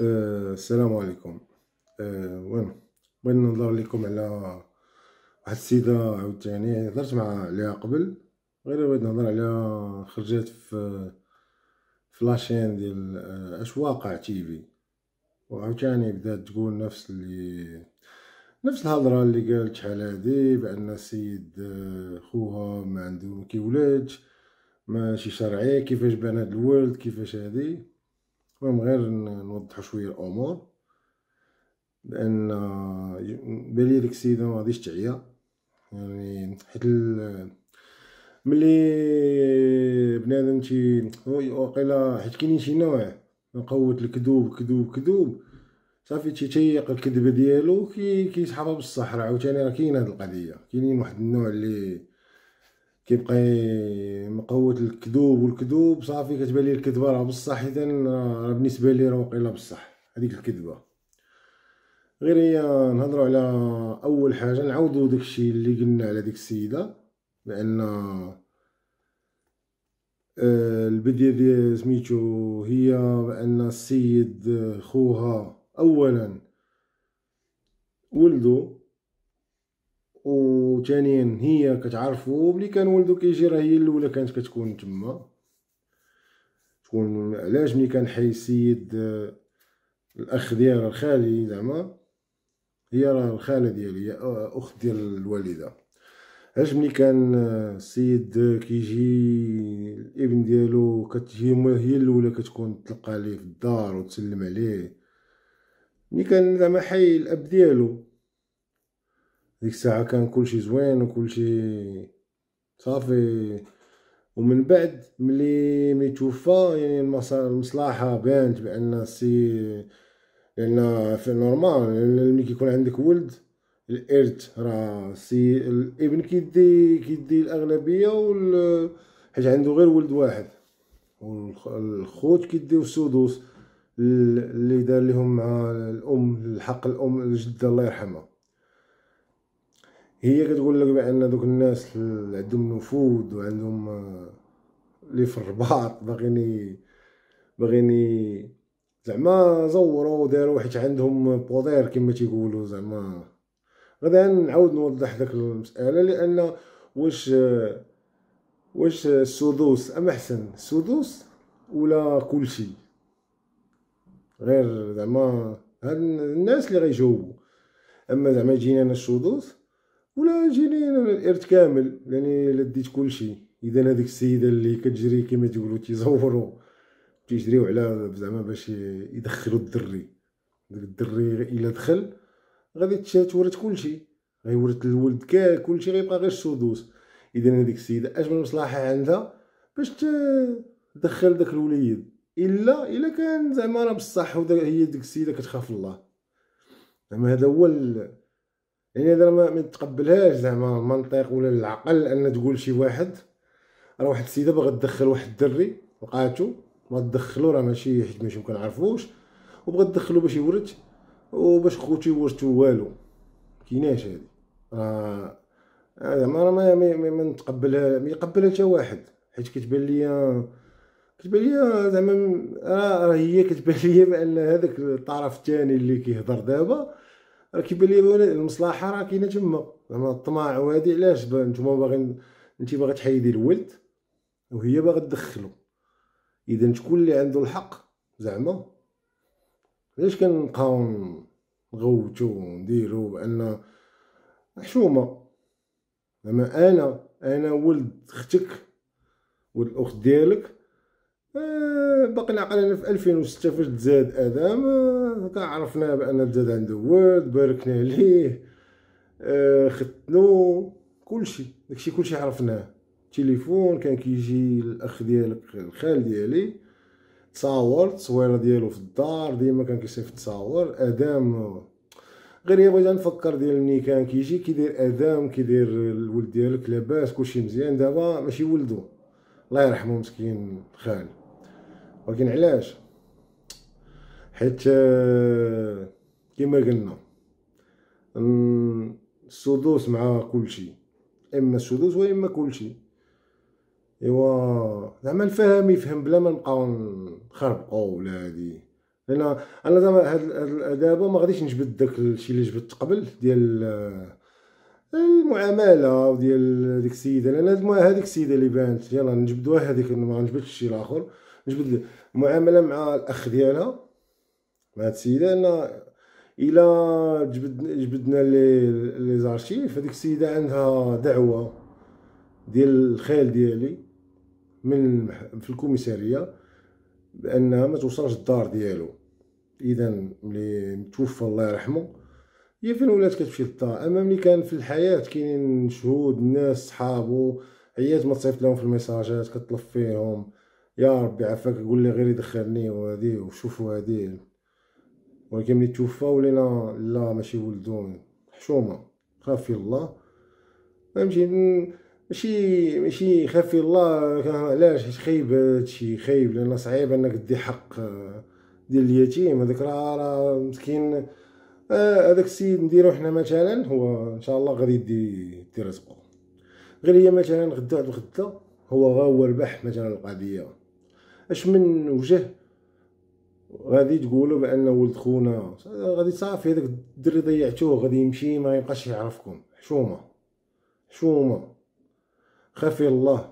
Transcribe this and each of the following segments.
آه، السلام عليكم آه، وين بغيت نهضر لكم على واحد السيدة عاوتاني يعني هضرت مع عليها قبل غير بغيت نهضر عليها خرجات في فلاشين ديال آه، اش واقع في وعاوتاني بدات تقول نفس اللي نفس الهضره اللي قالت شحال هادي بان السيد خوها ما عنده ما كيولدش ماشي شرعي كيفاش بان هاد الولد كيفاش هادي المهم غير نوضحو شويه الامور لان بالي ديك السيده ما غاديش تعيا يعني حيت ملي بنادم تي وقيلا حيت كاينين شي نوع قوه الكذوب كذوب كذوب صافي تيتيق الكذبه ديالو كي كيسحبها بصح راه عاوتاني راه كاين هاد القضيه كاينين واحد النوع اللي كيبقى مقوت الكذوب والكذوب صافي كتبان لي الكذبه راه بصح اذا راه بالنسبه لي راه واقيلا بصح هذيك الكذبه غير هي نهضروا على اول حاجه نعاودوا داكشي اللي قلنا على ديك السيده بان آه، البديه ديال سميتو هي بان السيد خوها اولا ولدو وثانيا هي كتعرفوا ملي كان ولدو كيجي راه هي الاولى كانت كتكون تما تكون علاش ملي كان حي السيد الاخ ديال الخالي زعما هي راه الخاله ديالي هي اخت ديال الوالده علاش ملي كان السيد كيجي الابن ديالو كتجي هي الاولى كتكون تلقى ليه في الدار وتسلم عليه ملي كان زعما حي الاب ديالو ديك الساعه كان كلشي زوين وكلشي صافي ومن بعد ملي ملي توفى يعني المصلحه بانت بان السي لان في نورمال ملي كيكون عندك ولد الارث راه سي الابن كيدي كيدي الاغلبيه وال حيت عنده غير ولد واحد والخوت كيديو السدوس اللي دار لهم مع الام الحق الام الجده الله يرحمها هي كتقول لك بان دوك الناس اللي عندهم نفوذ وعندهم آه، اللي في الرباط باغيني باغيني زعما زوروا وداروا حيت عندهم بودير كما تيقولوا زعما غدا نعاود نوضح داك المساله لان واش آه، واش السدوس ام احسن السدوس ولا كلشي غير زعما هاد الناس اللي غيجاوبوا اما زعما جينا انا السدوس ولا جيني الارث كامل يعني لديت كلشي اذا هذيك السيده اللي كتجري كما تقولوا تيزوروا تيجريو على زعما باش يدخلوا الدري داك الدري الا دخل غادي تورث كلشي غيورث الولد كاع كلشي غيبقى غير السدوس اذا هذيك السيده اجمل مصلحه عندها باش تدخل داك الوليد الا الا كان زعما راه بصح هي ديك السيده كتخاف الله زعما هذا هو يعني راه ما متقبلهاش زعما المنطق ولا العقل ان تقول شي واحد راه واحد السيده باغا تدخل واحد الدري لقاتو ما تدخلو راه ماشي حيت ماشي مكنعرفوش وبغا تدخلو باش يورث وباش خوتي ورثو والو كيناش هادي راه آه، زعما راه ما ما نتقبلها ما يقبلها حتى واحد حيت كتبان ليا كتبان ليا زعما راه هي كتبان ليا بان هذاك الطرف الثاني اللي كيهضر دابا راه كيبان لي المصلحه راه كاينه تما زعما الطماع وهادي علاش نتوما باغيين انت باغا تحيدي الولد وهي باغا تدخلو اذا شكون اللي عنده الحق زعما علاش كنبقاو نغوتو ونديرو بان حشومه زعما انا انا ولد اختك والأخت ديالك آه، باقي عقلنا في 2006 فاش تزاد ادم آه، عرفنا بان تزاد عنده ولد باركنا ليه آه، ختنو كلشي داكشي كلشي عرفناه تليفون كان كيجي الاخ ديالك الخال ديالي تصاور التصويره ديالو في الدار ديما كان كيصيفط تصاور ادم غير هي بغيت نفكر ديال ملي كان كيجي كيدير ادم كيدير الولد ديالك لاباس كلشي مزيان دابا ماشي ولدو الله يرحمه مسكين خال ولكن علاش حيت آه، كما قلنا السدوس مع كلشي اما السدوس واما كلشي ايوا زعما الفهم يفهم بلا ما نبقاو نخربقوا ولا هادي لان انا زعما دابا ما غاديش نجبد داك الشيء اللي جبدت قبل ديال آه، المعامله وديال ديك السيده لان هذيك السيده اللي بانت يلا نجبدوها هذيك ما نجبدش الشيء الاخر باش بدل المعامله مع الاخ ديالها مع هاد السيده ان الا جبد جبدنا لي لي زارشيف هذيك السيده عندها دعوه ديال الخال ديالي من في الكوميساريه بانها ما توصلش الدار ديالو اذا ملي توفى الله يرحمه هي فين ولات كتمشي للدار اما ملي كان في الحياه كاينين شهود الناس صحابو عيات ما تصيفط لهم في الميساجات كتطلب فيهم يا ربي عفاك قول لي غير يدخلني وهادي وشوفوا هادي ولكن ملي توفى ولينا لا ماشي ولدون حشومه خافي الله فهمتي ماشي ماشي خافي الله علاش حيت خايب هادشي خايب لان صعيب انك دي حق ديال اليتيم هذاك راه راه مسكين آه، هذاك السيد نديرو حنا مثلا هو ان شاء الله غادي يدي يدي رزقه غير هي مثلا غدا بعد غدا هو غا هو ربح مثلا القضيه اش من وجه غادي تقولوا بان ولد خونا غادي صافي هذاك الدري ضيعتوه غادي يمشي ما يبقاش يعرفكم حشومه حشومه خافي الله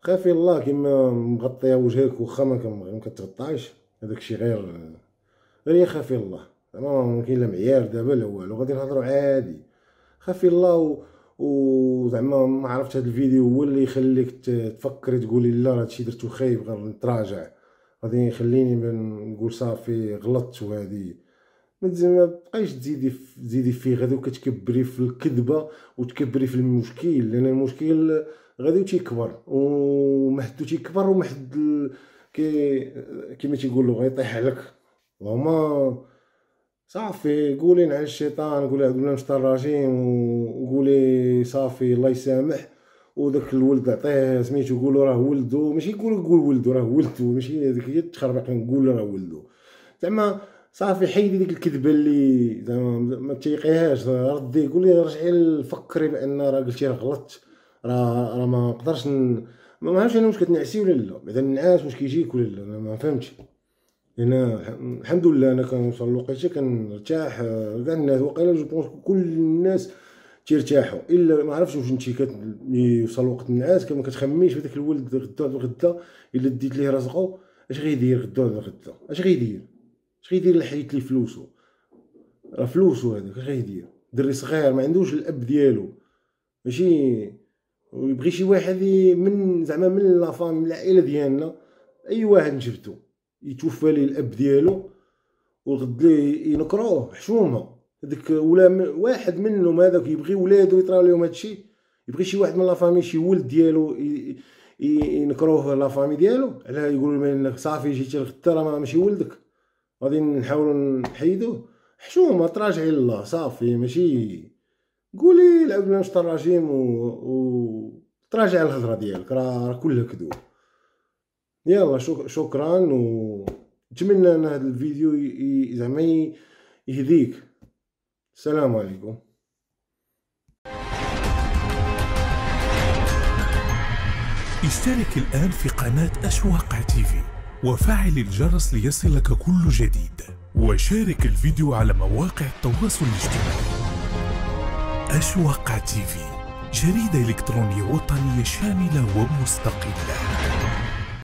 خافي الله كيما مغطيه وجهك واخا ما كتغطاش هذاك الشيء غير غير خافي الله زعما ممكن لا معيار دابا لا والو غادي نهضروا عادي خافي الله وزعما ما عرفتش هذا الفيديو هو اللي يخليك تفكر تقولي لا هادشي درتو خايب غنتراجع غادي يخليني نقول صافي غلطت وهذه ما زعما بقايش تزيدي تزيدي فيه غادي كتكبري في الكذبه وتكبري في المشكل لان المشكل غادي تيكبر ومحد تيكبر ومحد كي كما تيقولوا غيطيح عليك اللهم صافي قولي عن الشيطان قولي قولي الله الرجيم وقولي صافي الله يسامح وداك الولد عطيه سميتو قولو راه ولدو ماشي قولو قول ولدو راه ولدو ماشي هذيك هي التخربيق نقول راه ولدو زعما صافي حيدي ديك الكذبه اللي زعما ما تيقيهاش ردي قولي رجعي فكري بان راه قلتي راه غلطت راه راه ما نقدرش ما عرفتش انا واش كتنعسي ولا لا بعدا النعاس واش كيجيك ولا لا ما فهمتش هنا الحمد لله انا كنوصل لوقيته كنرتاح كاع الناس وقيلا جو بونس كل الناس تيرتاحوا الا ما عرفتش واش انت كيوصل وقت النعاس كما كتخميش في داك الولد غدا غدا الا ديت ليه رزقو اش غيدير غدا غدا اش غيدير اش غيدير اللي حيت ليه فلوسو راه فلوسو هذاك اش غيدير دري صغير ما عندوش الاب ديالو ماشي ويبغي شي واحد من زعما من لا من العائله ديالنا اي واحد نشفتو يتوفى ليه الاب ديالو والغد ينكروه حشومه هذاك ولا واحد منهم هذاك يبغي ولادو يطرا لهم هادشي يبغي شي واحد من لافامي شي ولد ديالو ينكروه لافامي ديالو على يقولوا انك صافي جيتي لغدا راه ماشي ولدك غادي نحاولوا نحيدوه حشومه تراجعي لله صافي ماشي قولي لعب لنا الرجيم و, و... تراجع الهضره ديالك راه كلها كذوب يلا شكرا و نتمنى ان هذا الفيديو زعما يهديك السلام عليكم اشترك الآن في قناة أشواق تيفي وفعل الجرس ليصلك كل جديد وشارك الفيديو على مواقع التواصل الاجتماعي أشواق تيفي جريدة إلكترونية وطنية شاملة ومستقلة